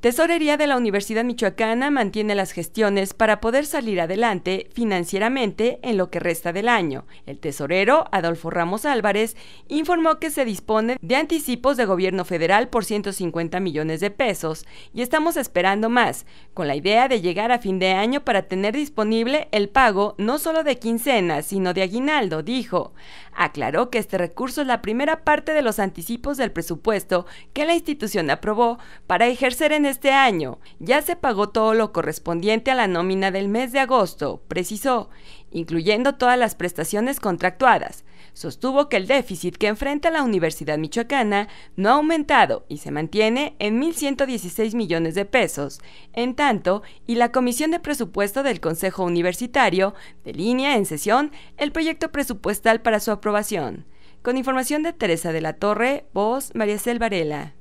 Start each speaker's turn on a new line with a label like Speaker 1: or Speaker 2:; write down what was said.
Speaker 1: Tesorería de la Universidad Michoacana mantiene las gestiones para poder salir adelante financieramente en lo que resta del año. El tesorero, Adolfo Ramos Álvarez, informó que se dispone de anticipos de gobierno federal por 150 millones de pesos y estamos esperando más, con la idea de llegar a fin de año para tener disponible el pago no solo de quincenas, sino de aguinaldo, dijo. Aclaró que este recurso es la primera parte de los anticipos del presupuesto que la institución aprobó para ejercer en este año. Ya se pagó todo lo correspondiente a la nómina del mes de agosto, precisó, incluyendo todas las prestaciones contractuadas. Sostuvo que el déficit que enfrenta la Universidad Michoacana no ha aumentado y se mantiene en 1.116 millones de pesos. En tanto, y la Comisión de Presupuesto del Consejo Universitario delinea en sesión el proyecto presupuestal para su aprobación. Con información de Teresa de la Torre, voz María Selvarela.